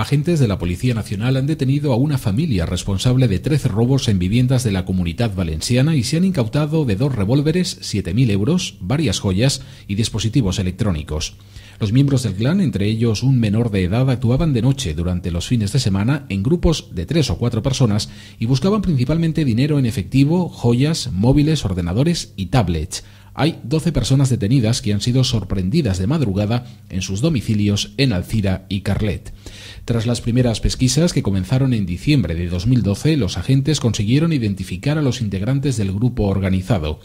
Agentes de la Policía Nacional han detenido a una familia responsable de 13 robos en viviendas de la comunidad valenciana y se han incautado de dos revólveres, 7.000 euros, varias joyas y dispositivos electrónicos. Los miembros del clan, entre ellos un menor de edad, actuaban de noche durante los fines de semana en grupos de tres o cuatro personas y buscaban principalmente dinero en efectivo, joyas, móviles, ordenadores y tablets. Hay 12 personas detenidas que han sido sorprendidas de madrugada en sus domicilios en Alcira y Carlet. Tras las primeras pesquisas que comenzaron en diciembre de 2012, los agentes consiguieron identificar a los integrantes del grupo organizado.